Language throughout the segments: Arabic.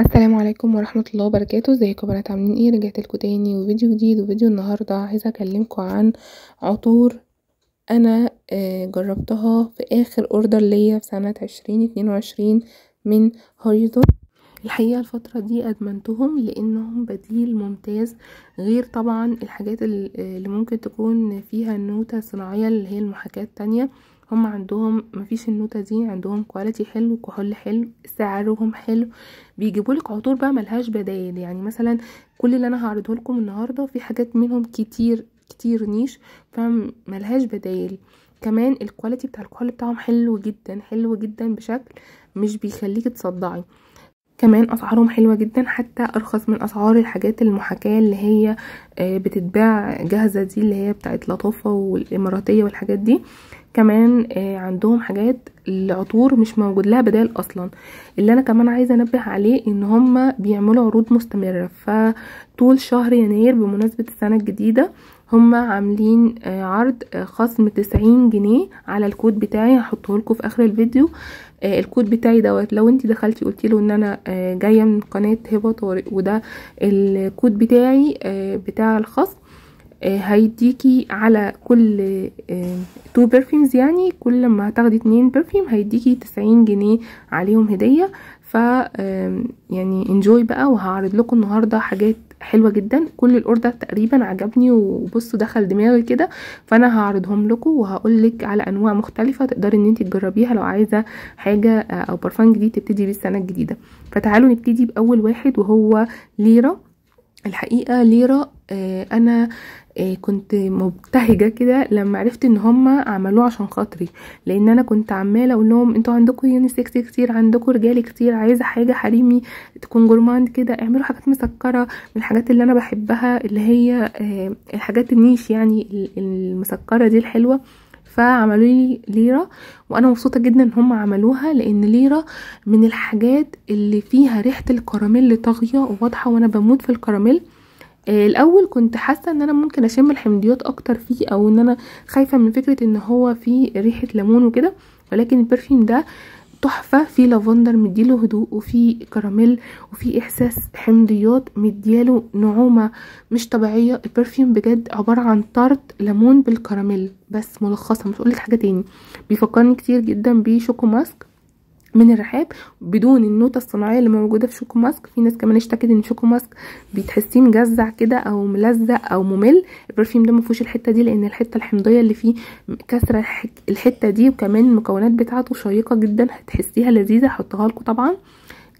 السلام عليكم ورحمة الله وبركاته ازيكم بنات عاملين ايه رجعت لكم تاني وفيديو جديد وفيديو النهاردة عايزة اكلمكم عن عطور انا آه، جربتها في اخر اوردر ليا في سنة عشرين اتنين وعشرين من هوريزون الحقيقة الفترة دي أدمنتهم لأنهم بديل ممتاز غير طبعا الحاجات اللي ممكن تكون فيها النوتة الصناعية اللي هي المحاكاة التانية هم عندهم مفيش النوتة دي عندهم كواليتي حلو كحول حلو سعرهم حلو بيجيبولك عطور بقى ملهاش بدايل يعني مثلا كل اللي انا هعرضه لكم النهارده في حاجات منهم كتير كتير نيش فملهاش بدايل كمان الكواليتي بتاع الكحول بتاعهم حلو جدا حلو جدا بشكل مش بيخليك تصدعي كمان اسعارهم حلوه جدا حتى ارخص من اسعار الحاجات المحاكاه اللي هي آه، بتتباع جاهزه دي اللي هي بتاعت لطافه والاماراتيه والحاجات دي كمان آه، عندهم حاجات العطور مش موجود لها بدال اصلا اللي انا كمان عايزه انبه عليه ان هما بيعملوا عروض مستمره فطول شهر يناير بمناسبه السنه الجديده هما عاملين آه، عرض آه، خصم تسعين جنيه على الكود بتاعي هحطه لكم في اخر الفيديو الكود بتاعي دوت لو انت دخلتي قلتي له ان انا جايه من قناه هبه طارق وده الكود بتاعي بتاع الخصم آه، هيديكي على كل تو آه، برفيمز يعني كل ما هتاخدي اتنين برفيم هيديكي تسعين جنيه عليهم هدية ف يعني انجوي بقى وهعرض لكم النهاردة حاجات حلوة جدا كل الاوردر تقريبا عجبني وبصوا دخل دماغي كده فانا هعرضهم لكم وهقولك على انواع مختلفة تقدري ان انت تجربيها لو عايزة حاجة آه، او برفان جديد تبتدي بيه السنة الجديدة فتعالوا نبتدي باول واحد وهو ليرة الحقيقه ليرة آه، انا آه، كنت مبتهجة كده لما عرفت ان هما عملوه عشان خاطري لان انا كنت عمالة اقول لهم انتوا عندكم يونيسكس كتير عندكم رجال كتير عايزة حاجة حريمي تكون جورماند كده اعملوا حاجات مسكرة من الحاجات اللي انا بحبها اللي هي آه، الحاجات النيش يعني المسكرة دي الحلوة فعملوا لي ليره وانا مبسوطه جدا ان هم عملوها لان ليره من الحاجات اللي فيها ريحه الكراميل طاغيه وواضحه وانا بموت في الكراميل آه، الاول كنت حاسه ان انا ممكن اشم الحمضيات اكتر فيه او ان انا خايفه من فكره ان هو فيه ريحه ليمون وكده ولكن البرفيم ده تحفه في لافندر مديله هدوء وفي كراميل وفي احساس حمضيات مدياله نعومه مش طبيعيه البرفيوم بجد عباره عن طرد ليمون بالكراميل بس ملخصه مش هقولك حاجه تاني بيفكرني كتير جدا بشوكو ماسك من الرحاب بدون النوتة الصناعية اللي موجودة في شوكو ماسك في ناس كمان اشتكت ان شوكو ماسك بتحسيه مجزع كده او ملزق او ممل البرفيوم ده مفيهوش الحتة دي لان الحتة الحمضية اللي فيه كسرة الحتة دي وكمان المكونات بتاعته شيقة جدا هتحسيها لذيذة هحطها لكم طبعا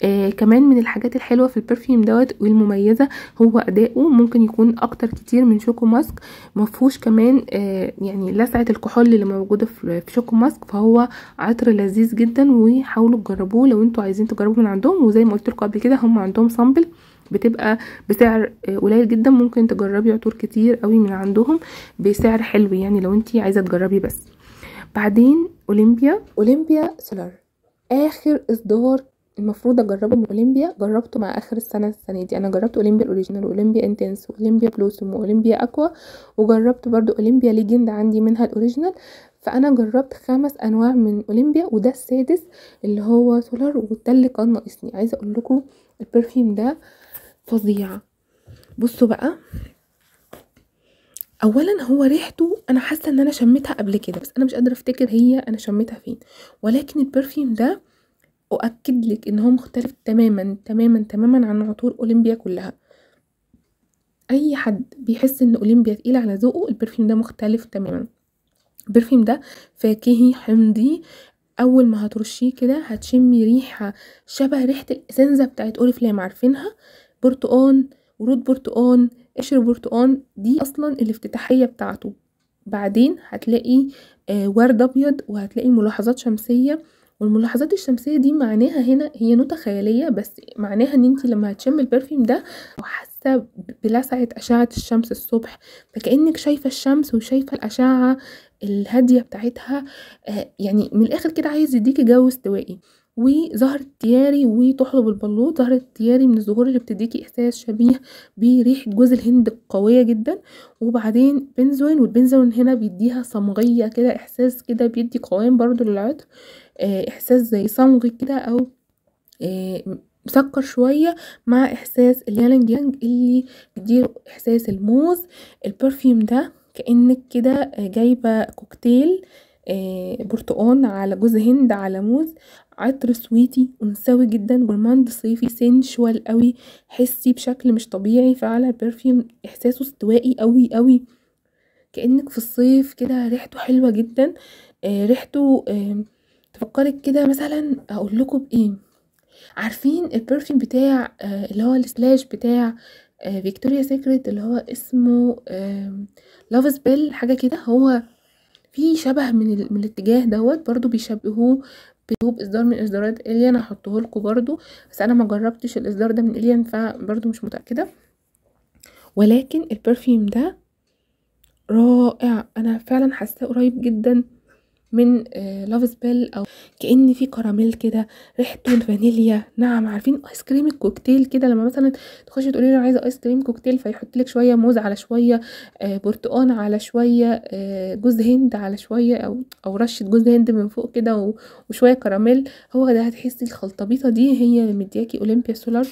آه كمان من الحاجات الحلوه في البرفيوم دوت والمميزه هو اداؤه ممكن يكون اكتر كتير من شوكو ماسك مفهوش كمان آه يعني لسعه الكحول اللي موجوده في شوكو ماسك فهو عطر لذيذ جدا وحاولوا تجربوه لو انتوا عايزين تجربوه من عندهم وزي ما قلت لكم قبل كده هم عندهم سامبل بتبقى بسعر آه، قليل جدا ممكن تجربي عطور كتير قوي من عندهم بسعر حلو يعني لو انتي عايزه تجربي بس بعدين اولمبيا اولمبيا سولار اخر اصدار المفروض اجربه من اولمبيا جربته مع اخر السنه السنه دي انا جربت اولمبيا الاوريجينال واولمبيا انتنس واولمبيا بلوسوم واولمبيا اكوا وجربت برضو اولمبيا ليجند عندي منها الاوريجينال فانا جربت خمس انواع من اولمبيا وده السادس اللي هو سولار وده اللي كان ناقصني عايزه اقول لكم البرفيوم ده فظيع بصوا بقى اولا هو ريحته انا حاسه ان انا شميتها قبل كده بس انا مش قادره افتكر هي انا شميتها فين ولكن البرفيوم ده أؤكد لك إن هو مختلف تماما تماما تماما عن عطور أولمبيا كلها أي حد بيحس إن أولمبيا تقيلة على ذوقه البرفيوم ده مختلف تماما البرفيوم ده فاكهي حمضي اول ما هترشيه كده هتشمي ريحه شبه ريحه الاسنزه بتاعت اوريفلام عارفينها برتقان ورود برتقان قشر برتقان دي اصلا الافتتاحيه بتاعته بعدين هتلاقي آه ورد ابيض وهتلاقي ملاحظات شمسيه والملاحظات الشمسيه دي معناها هنا هي نوتة خياليه بس معناها ان انت لما هتشم البرفيوم ده وحاسه بلسعه اشعه الشمس الصبح فكانك شايفه الشمس وشايفه الاشعه الهاديه بتاعتها آه، يعني من الاخر كده عايز يديكي جو استوائي وزهر التياري وتحلب البلوط زهرة التياري من الزهور اللي بتديكي احساس شبيه بريحة جوز الهند قوية جدا وبعدين بنزوين والبنزوين هنا بيديها صمغية كده احساس كده بيدي قوام برضو للعطر آه، احساس زي صمغ كده او آه، مسكر شوية مع احساس اليانج يانج اللي بيديله احساس الموز البرفيوم ده كأنك كده آه، جايبة كوكتيل برتقان على جوز هند على موز عطر سويتي انثوي جدا ورماند صيفي سنشوال قوي حسي بشكل مش طبيعي فعلا برفيوم احساسه استوائي قوي قوي كانك في الصيف كده ريحته حلوه جدا آه ريحته آه تفكرك كده مثلا اقول لكم بايه عارفين البرفيوم بتاع آه اللي هو السلاش بتاع آه فيكتوريا سيكريت اللي هو اسمه آه لافز بيل حاجه كده هو في شبه من, من الاتجاه دوت برضو بيشبهوه بيوب اصدار من اصدارات اليان هحطه لكم برضو بس انا ما جربتش الاصدار ده من اليان فبرده مش متاكده ولكن البرفيوم ده رائع انا فعلا حاساه قريب جدا من لاف آه، سبيل او كان في كراميل كده ريحته الفانيليا نعم عارفين ايس كريم الكوكتيل كده لما مثلا تخشي تقولي له عايزه ايس كريم كوكتيل فيحط لك شويه موز على شويه آه، برتقان على شويه آه، جوز هند على شويه او او رشه جوز هند من فوق كده وشويه كراميل هو ده هتحسي الخلطبيطه دي هي اللي مدياكي اولمبيا سولار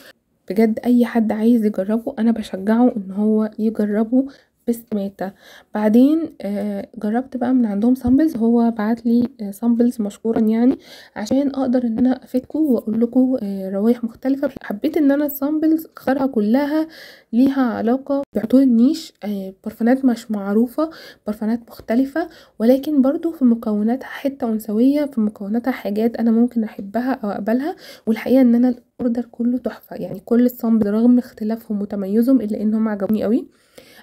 بجد اي حد عايز يجربه انا بشجعه ان هو يجربه بيست ميتا بعدين آه، جربت بقى من عندهم سامبلز هو بعت لي سامبلز آه، مشكورا يعني عشان اقدر ان انا افيدكم واقول لكم آه، روايح مختلفه حبيت ان انا السامبلز اختارها كلها ليها علاقه بعطور النيش برفانات مش معروفه برفانات مختلفه ولكن برضو في مكوناتها حته انثويه في مكوناتها حاجات انا ممكن احبها او اقبلها والحقيقه ان انا الاوردر كله تحفه يعني كل السامبل رغم اختلافهم وتميزهم الا انهم عجبوني قوي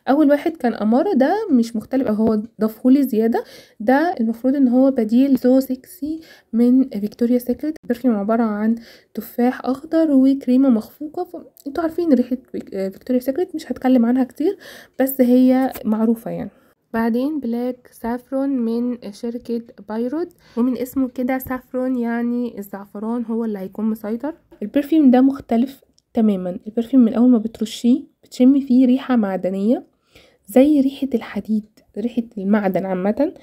اول واحد كان اماره ده مش مختلف هو ضافهولي زياده ده المفروض ان هو بديل سو سكسي من فيكتوريا سيكريت برفيوم عباره عن تفاح اخضر وكريمه مخفوقه انتوا عارفين ريحه فيكتوريا آه، سيكريت مش هتكلم عنها كتير بس هي معروفه يعني بعدين بلاك سافرون من شركة بايرود ومن اسمه كده سافرون يعني الزعفران هو اللي هيكون مسيطر البرفيوم ده مختلف تماما البرفيوم من اول ما بترشيه بتشمي فيه ريحة معدنية زي ريحة الحديد ريحة المعدن عامة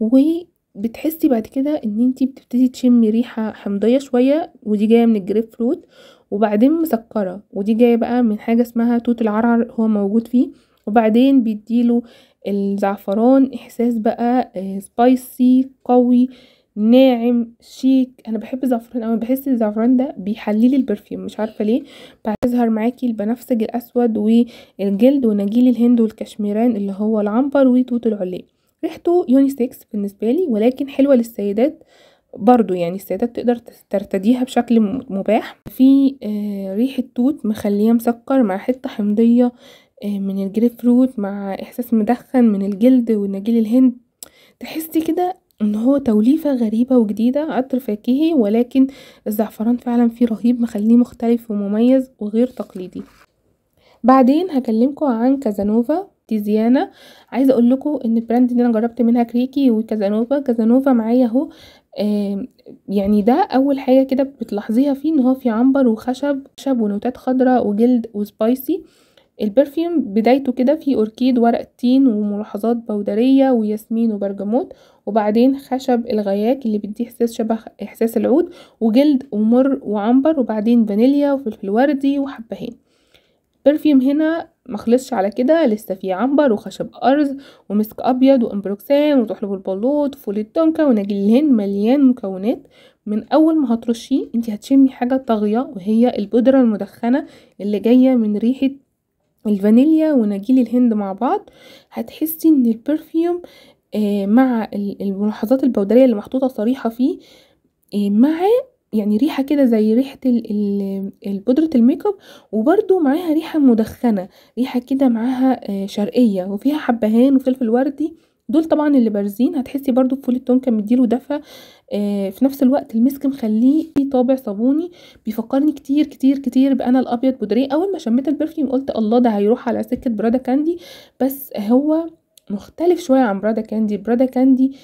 وبتحسي بعد كده ان انتي بتبتدي تشمي ريحة حمضية شوية ودي جاية من الجريب فروت وبعدين مسكرة ودي جاية بقى من حاجة اسمها توت العرعر هو موجود فيه وبعدين بيديله الزعفران احساس بقى سبايسي آه، قوي ناعم شيك انا بحب الزعفران انا بحس الزعفران ده بيحلي البرفيوم مش عارفه ليه بيظهر معاكي البنفسج الاسود والجلد ونجيل الهند والكشميران اللي هو العنبر وتوت العليه ريحته يونيسكس بالنسبه لي ولكن حلوه للسيدات برضو يعني السيدات تقدر ترتديها بشكل مباح في آه، ريحه توت مخليه مسكر مع حته حمضيه آه، من الجريب فروت مع احساس مدخن من الجلد ونجيل الهند تحسي كده ان هو توليفة غريبة وجديدة عطر فاكهي ولكن الزعفران فعلا فيه رهيب مخليه مختلف ومميز وغير تقليدي بعدين هكلمكم عن كازانوفا تيزيانا عايزه اقول لكم ان البراند دي انا جربت منها كريكي وكازانوفا كازانوفا معايا اهو يعني ده اول حاجه كده بتلاحظيها فيه ان هو في عنبر وخشب خشب ونوتات خضراء وجلد وسبايسي البرفيوم بدايته كده فيه أوركيد ورق تين وملاحظات بودرية وياسمين وبرجموت وبعدين خشب الغياك اللي بيديه إحساس شبه إحساس العود وجلد ومر وعنبر وبعدين فانيليا وفلفل وردي وحبهين برفيوم هنا مخلصش على كده لسه في عنبر وخشب أرز ومسك أبيض وأمبروكسان وتحلب البلوط وفول التونكا ونجيل الهند مليان مكونات من أول ما هترشيه انت هتشمي حاجة طاغية وهي البودرة المدخنة اللي جاية من ريحة الفانيليا ونجيل الهند مع بعض هتحسي ان البرفيوم آه، مع الملاحظات البودريه اللي محطوطه صريحه فيه آه، مع يعني ريحه كده زي ريحه البودره الميك اب وبرده معاها ريحه مدخنه ريحه كده معاها آه، شرقيه وفيها حبهان وفلفل وردي دول طبعا اللي بارزين هتحسي برضو بفول التون كان مديله دفى آه، في نفس الوقت المسك مخليه فيه طابع صابوني بيفكرني كتير كتير كتير بانا الابيض بودريه اول ما شميت البرفيوم قلت الله ده هيروح على سكه برادا كاندي بس هو مختلف شويه عن برادا كاندي برادا كاندي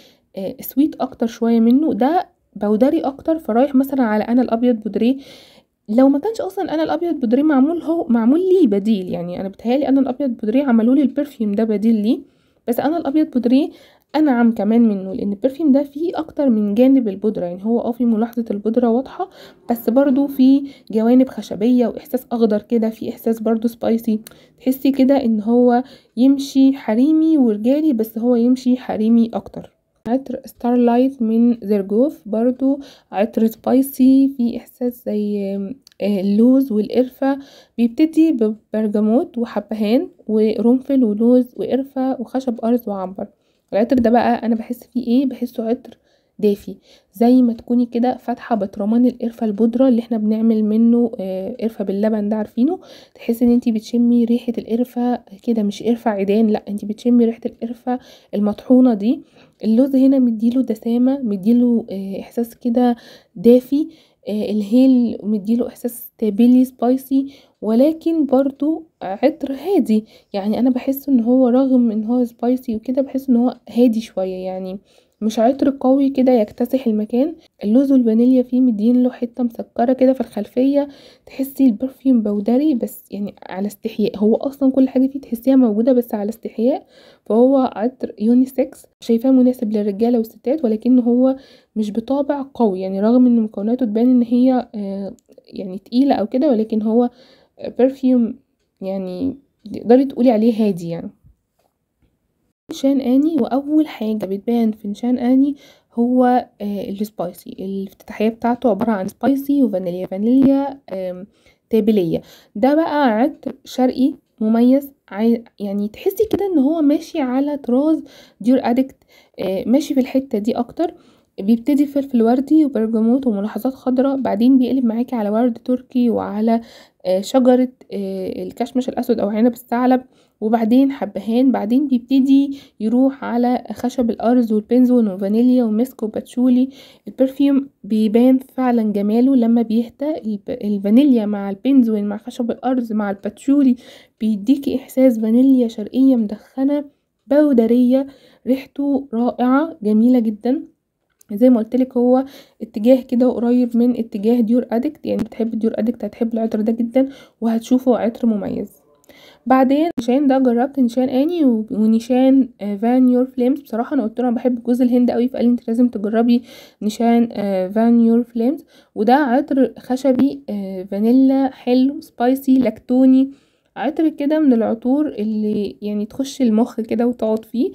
سويت آه، اكتر شويه منه ده بودري اكتر فرايح مثلا على انا الابيض بودريه لو ما كانش اصلا انا الابيض بودريه معمول هو معمول لي بديل يعني انا بتهيالي انا الابيض بودريه عملولي لي البرفيوم ده بديل ليه بس انا الابيض بودريه انا عم كمان منه لان البرفيوم ده فيه اكتر من جانب البودره يعني هو اه في ملاحظه البودره واضحه بس برضو في جوانب خشبيه واحساس اخضر كده في احساس برضو سبايسي تحسي كده ان هو يمشي حريمي ورجالي بس هو يمشي حريمي اكتر عطر ستارلايت من زرجوف برضو عطر سبايسي في احساس زي آه، اللوز والقرفة بيبتدي ببرجموت وحبهان ورنفل ولوز وقرفة وخشب ارز وعنبر العطر ده بقى انا بحس فيه ايه بحسه عطر دافي زي ما تكوني كده فاتحه بطرمان القرفه البودره اللي احنا بنعمل منه آه، قرفه باللبن ده عارفينه تحسي ان انتي بتشمي ريحه القرفه كده مش قرفه عيدان لا انتي بتشمي ريحه القرفه المطحونه دي اللوز هنا مديله دسامه مديله آه، احساس كده دافي آه، الهيل مديله احساس تابلي سبايسي ولكن برضو عطر هادي يعني انا بحس ان هو رغم ان هو سبايسي وكده بحس ان هو هادي شويه يعني مش عطر قوي كده يكتسح المكان اللوز والفانيليا فيه مدين له حته مسكره كده في الخلفيه تحسي البرفيوم بودري بس يعني على استحياء هو اصلا كل حاجه فيه تحسيها موجوده بس على استحياء فهو عطر يونيسكس شايفاه مناسب للرجاله والستات ولكن هو مش بطابع قوي يعني رغم ان مكوناته تبان ان هي آه، يعني تقيله او كده ولكن هو برفيوم يعني تقدري تقولي عليه هادي يعني نشان آني وأول حاجة بتبان في نشان آني هو آه، السبايسي، الافتتاحية بتاعته عبارة عن سبايسي وفانيليا، فانيليا تابلية، ده بقى عطر شرقي مميز يعني تحسي كده إن هو ماشي على طراز ديور أديكت آه، ماشي في الحتة دي أكتر، بيبتدي فلفل وردي وبرجموت وملاحظات خضرا، بعدين بيقلب معاكي على ورد تركي وعلى آه، شجرة الكشمش الأسود أو عنب الثعلب. وبعدين حبهان بعدين بيبتدي يروح على خشب الارز والبنزون وفانيليا ومسك وباتشولي البرفيوم بيبان فعلا جماله لما بيهدى الفانيليا مع البنزون مع خشب الارز مع الباتشولي بيديكي احساس فانيليا شرقيه مدخنه بودريه ريحته رائعه جميله جدا زي ما قلتلك هو اتجاه كده قريب من اتجاه ديور ادكت يعني بتحب ديور ادكت هتحب العطر ده جدا وهتشوفه عطر مميز بعدين نيشان ده جربت نيشان أني ونيشان فان يور فليمز بصراحة أنا قُلت له بحب جوز الهند أوي، فقال لي أنتِ لازم تجربي نيشان فان يور فليمز، وده عطر خشبي آه، فانيلا حلو سبايسي لاكتوني، عطر كده من العطور اللي يعني تخش المخ كده وتقعد فيه،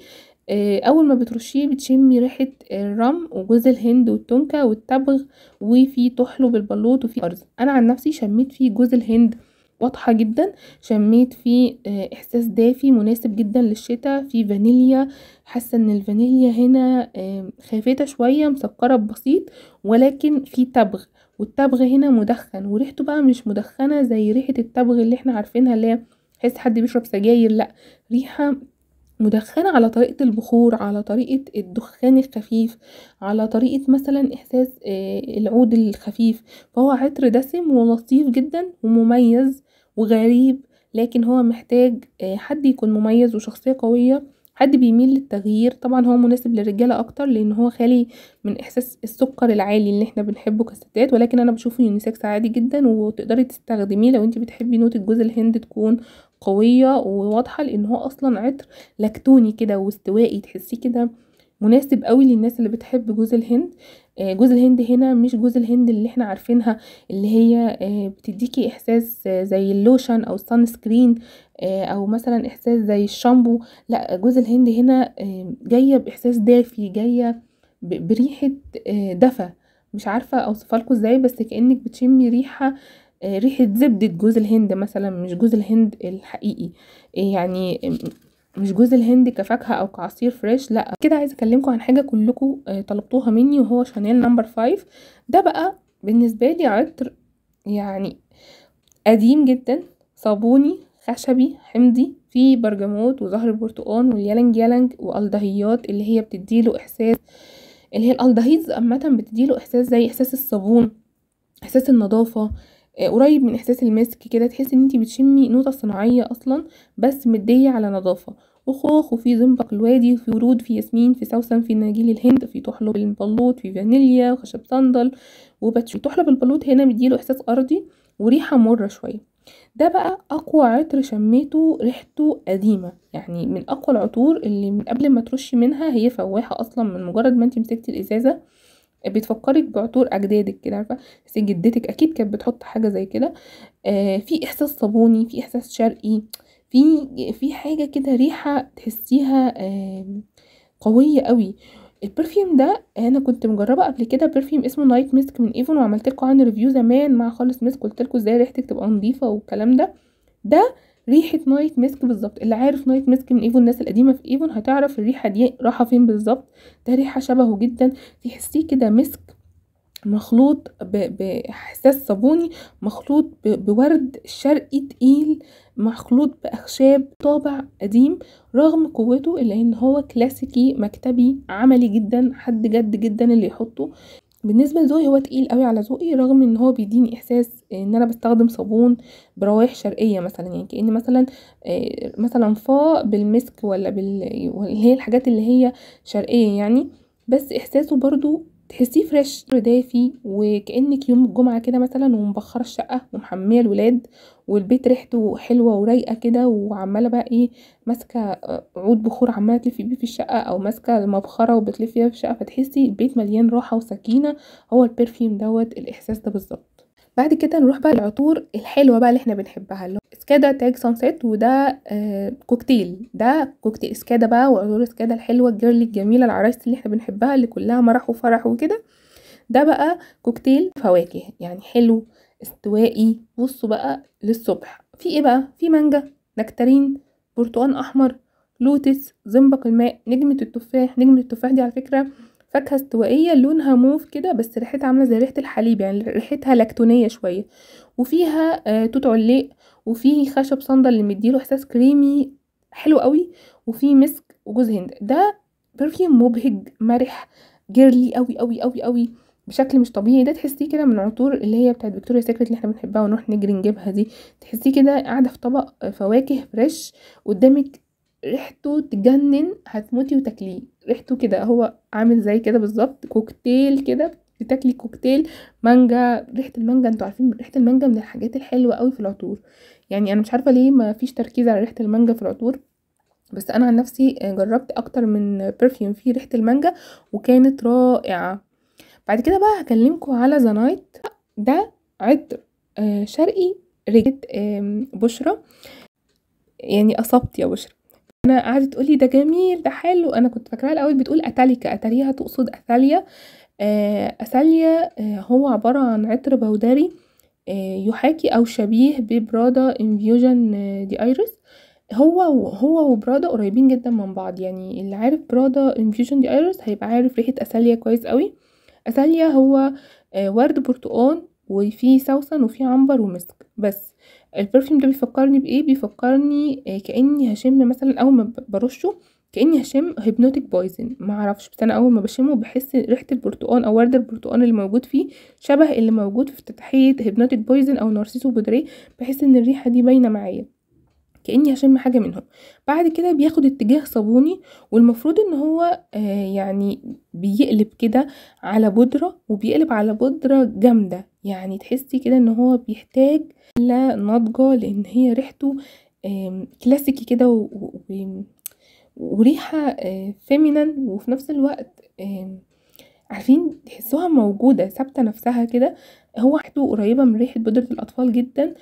آه، أول ما بترشيه بتشمي ريحة آه، الرَّم وجوز الهند والتونكا والتبغ وفي طحلب البلوط وفي أرز، أنا عن نفسي شميت فيه جوز الهند. واضحة جدا شميت فيه آه، احساس دافي مناسب جدا للشتاء في فانيليا حاسه ان الفانيليا هنا آه، خافته شويه مسكره ببسيط ولكن في تبغ والتبغ هنا مدخن وريحته بقى مش مدخنه زي ريحه التبغ اللي احنا عارفينها اللي هي تحس حد بيشرب سجاير لا ريحه مدخنة على طريقة البخور على طريقة الدخان الخفيف على طريقة مثلا إحساس آه، العود الخفيف فهو عطر دسم ولطيف جدا ومميز وغريب لكن هو محتاج آه، حد يكون مميز وشخصية قوية حد بيميل للتغيير طبعا هو مناسب للرجاله اكتر لان هو خالي من احساس السكر العالي اللي احنا بنحبه كستات ولكن انا بشوفه يونيسكس عادي جدا وتقدري تستخدميه لو انت بتحبي نوت الجوز الهند تكون قويه وواضحه لان هو اصلا عطر لكتوني كده واستوائي تحسيه كده مناسب قوي للناس اللي بتحب جوز الهند آه، جوز الهند هنا مش جوز الهند اللي احنا عارفينها اللي هي آه، بتديكي احساس آه، زي اللوشن او الصن سكرين او مثلا احساس زي الشامبو لا جوز الهند هنا جايه باحساس دافي جايه بريحه دفا مش عارفه اوصفها لكم ازاي بس كانك بتشمي ريحه ريحه زبده جوز الهند مثلا مش جوز الهند الحقيقي يعني مش جوز الهند كفاكهه او كعصير فريش لا كده عايزه اكلمكم عن حاجه كلكم آه، طلبتوها مني وهو شانيل نمبر 5 ده بقى بالنسبه لي عطر يعني قديم جدا صابوني خشبي حمضي فيه برجموت وزهر البرتقال واليالنج يالنج والدهيات اللي هي بتديله احساس اللي هي الالدهيز عامه بتديله احساس زي احساس الصابون احساس النظافه آه، قريب من احساس المسك كده تحسي ان انتي بتشمي نوتة صناعية اصلا بس مدية على نظافة وخوخ وفي زنبق الوادي وفي ورود في ياسمين في سوسن في نجيل الهند في طحلب البلوط في فانيليا وخشب صندل وباتشو طحلب البلوط هنا مديله احساس ارضي وريحة مرة شوية ده بقى اقوى عطر شميته ريحته قديمه يعني من اقوى العطور اللي من قبل ما ترشي منها هي فواحه اصلا من مجرد ما انت مسكتي الازازه بتفكرك بعطور اجدادك كده عارفه بس جدتك اكيد كانت بتحط حاجه زي كده آه في احساس صابوني في احساس شرقي في في حاجه كده ريحه تحسيها آه قويه قوي البرفيوم ده انا كنت مجربه قبل كده برفيوم اسمه نايت ميسك من ايفون وعملت لكم عنه ريفيو زمان مع خالص ميسك قلت لكم ازاي ريحتك تبقى نظيفه والكلام ده ده ريحه نايت مسك بالظبط اللي عارف نايت مسك من ايفون الناس القديمه في ايفون هتعرف الريحه دي راحه فين بالظبط ده ريحه شبهه جدا تحسيه كده مسك مخلوط باحساس صابوني مخلوط بورد شرقي تقيل مخلوط باخشاب طابع قديم رغم قوته الا ان هو كلاسيكي مكتبي عملي جدا حد جد جدا اللي يحطه بالنسبه لذوقي هو تقيل قوي على ذوقي رغم ان هو بيديني احساس ان انا بستخدم صابون بروايح شرقيه مثلا يعني كان مثلا آه، مثلا فا بالمسك ولا بال هي الحاجات اللي هي شرقيه يعني بس احساسه برضو تحسيه فريش ودافي وكانك يوم الجمعه كده مثلا ومبخره الشقه ومحميه الولاد والبيت ريحته حلوه ورايقه كده وعماله بقى ايه ماسكه آه، عود بخور عماله تلفي بيه في الشقه او ماسكه المبخره وبتلفيها بيها في الشقه فتحسي البيت مليان راحه وسكينه هو البرفيوم دوت الاحساس ده بالظبط بعد كده نروح بقى للعطور الحلوه بقى اللي احنا بنحبها اللي سكادا تاج سانسيت وده آه كوكتيل ده كوكتيل سكادا بقى وعطور سكادا الحلوه الجيرلي الجميله العرايس اللي احنا بنحبها اللي كلها مرح وفرح وكده ده بقى كوكتيل فواكه يعني حلو استوائي بصوا بقى للصبح في ايه بقى في مانجا نكترين برتقان احمر لوتس زنبق الماء نجمه التفاح نجمه التفاح دي على فكره فاكهه استوائيه لونها موف كده بس ريحتها عامله زي ريحه الحليب يعني ريحتها لاكتونيه شويه وفيها آه توت علق وفيه خشب صندل اللي مديله احساس كريمي حلو قوي وفيه مسك وجوز هند ده برفيوم مبهج مرح جيرلي قوي قوي قوي قوي بشكل مش طبيعي ده تحسيه كده من العطور اللي هي بتاعت فيكتوريا سيكريت اللي احنا بنحبها ونروح نجري نجيبها دي تحسيه كده قاعده في طبق فواكه فريش قدامك ريحته تجنن هتموتي وتاكليه ريحته كده هو عامل زي كده بالظبط كوكتيل كده بتاكلي كوكتيل مانجا ريحه المانجا انتوا عارفين ريحه المانجا من الحاجات الحلوه قوي في العطور يعني انا مش عارفه ليه ما فيش تركيز على ريحه المانجا في العطور بس انا عن نفسي آه، جربت اكتر من برفيوم فيه ريحه المانجا وكانت رائعه بعد كده بقى هكلمكم على ذا نايت ده عطر آه، شرقي ريحه بشرى يعني اصبت يا بشرى انا قعدت تقولي ده جميل ده حلو انا كنت فاكراها الاول بتقول اتاليكا اتاليها تقصد اثاليا أساليا آه، آه، هو عبارة عن عطر بوداري آه، يحاكي أو شبيه ببرادا انفيوجن دي ايرس هو هو وبرادا قريبين جدا من بعض يعني اللي عارف برادا انفيوجن دي ايرس هيبقى عارف ريحة أساليا كويس قوي أساليا هو ورد برتقان وفيه سوسن وفيه عنبر ومسك بس البرفيوم ده بيفكرني بايه بيفكرني كاني هشم مثلا اول ما برشه كاني هشم هيبنوتيك بويزن ما اعرفش بس انا اول ما بشمه بحس ريحه البرتقال او ورد البرتقال اللي موجود فيه شبه اللي موجود في افتتاحيه هيبنوتيك بويزن او نارسيسو بودريه بحس ان الريحه دي باينه معايا كاني هشم حاجه منهم بعد كده بياخد اتجاه صابوني والمفروض ان هو آه يعني بيقلب كده على بودره وبيقلب على بودره جامده يعني تحسي كده ان هو بيحتاج لا ناضجه لان هي ريحته كلاسيكي كده وريحة فيمينن آه، وفي نفس الوقت عارفين تحسوها موجودة ثابتة نفسها كده هو ريحته قريبة من ريحة بودرة الأطفال جدا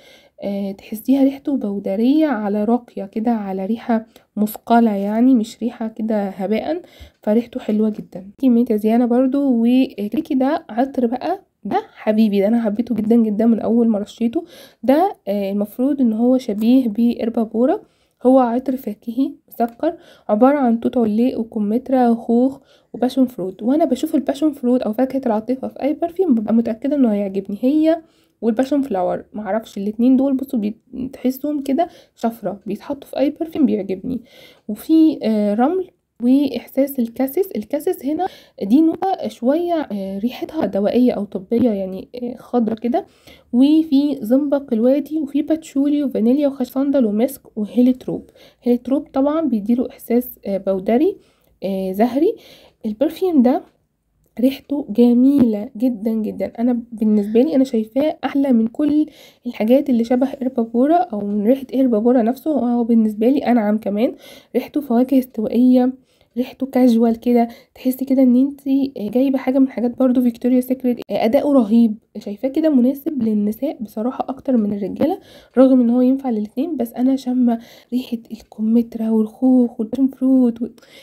آه، تحسيها ريحته بودرية على راقية كده على ريحة مثقلة يعني مش ريحة كده هباء فريحته حلوة جدا كمية زيانة برضو وكريكي آه، ده عطر بقى ده حبيبي ده انا حبيته جدا جدا من اول ما رشيته ده المفروض ان هو شبيه باربابوره هو عطر فاكهي مسكر عبارة عن توت علي وكمترا وخوخ وباشون فروت وانا بشوف الباشون فروت او فاكهة العاطفة في اي برفيوم ببقى متأكدة انه هيعجبني هي والباشون فلاور معرفش الاتنين دول بصوا بتحسهم كده شفرة بيتحطوا في اي برفيوم بيعجبني وفي آه، رمل واحساس الكاسس الكاسس هنا دي نقطه شوية آه، ريحتها دوائية او طبية يعني آه، خضرة كده وفي زنبق الوادي وفي باتشولي وفانيليا وخشندل ومسك وهيليتروب هيليتروب طبعا بيديله احساس آه، بودري زهري البرفيوم ده ريحته جميلة جدا جدا انا بالنسبة لي انا شايفاه احلى من كل الحاجات اللي شبه ايربابورا او من ريحة ايربابورا نفسه هو بالنسبة لي انعم كمان ريحته فواكه استوائية ريحته كاجوال كده تحسي كده ان انت آه، جايبه حاجه من حاجات برضو فيكتوريا سيكريت اداؤه رهيب شايفاه كده مناسب للنساء بصراحه اكتر من الرجاله رغم ان هو ينفع للاتنين بس انا شامه ريحه الكمثرى والخوخ والباشن فروت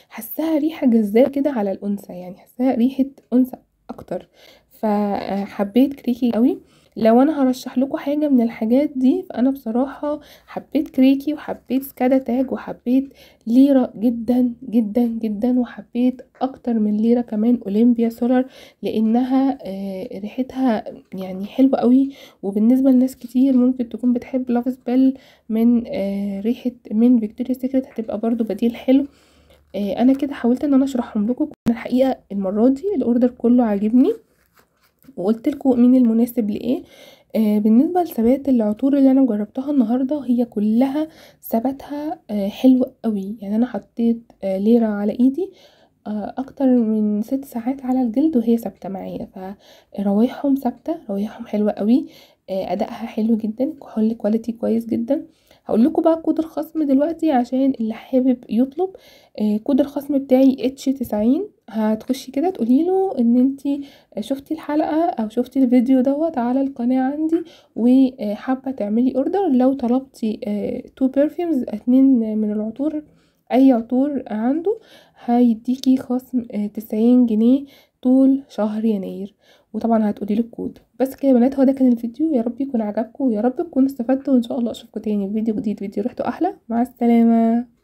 حاساها ريحه جذابه كده على الانثى يعني حاساها ريحه انثى اكتر فحبيت آه، كريكي قوي لو انا هرشح لكم حاجه من الحاجات دي فانا بصراحه حبيت كريكي وحبيت سكادا تاج وحبيت ليره جدا جدا جدا وحبيت اكتر من ليره كمان اولمبيا سولار لانها آه، ريحتها يعني حلوه قوي وبالنسبه لناس كتير ممكن تكون بتحب لاف سبيل من آه، ريحه من فيكتوريا سيكريت هتبقى برضو بديل حلو آه، انا كده حاولت ان انا اشرحهم لكم الحقيقه المره دي الاوردر كله عاجبني وقلت لكم مين المناسب لايه آه بالنسبه لثبات العطور اللي انا جربتها النهارده هي كلها ثباتها آه حلو قوي يعني انا حطيت آه ليره على ايدي آه، اكتر من ست ساعات على الجلد وهي ثابته معايا فروايحهم ثابته روايحهم حلوه قوي آه، ادائها حلو جدا كحول كواليتي كويس جدا هقول لكم بقى كود الخصم دلوقتي عشان اللي حابب يطلب آه، كود الخصم بتاعي اتش تسعين هتخشي كده تقولي له ان انت شفتي الحلقه او شفتي الفيديو دوت على القناه عندي وحابه تعملي اوردر لو طلبتي تو آه، برفيومز اتنين من العطور اي عطور عنده هيديكي خصم آه، تسعين جنيه طول شهر يناير وطبعا هتقولي لي الكود بس كده يا بنات هو ده كان الفيديو يا رب يكون عجبكم ويا رب تكونوا استفدتوا وان شاء الله اشوفكم تاني في فيديو جديد فيديو ريحته احلى مع السلامه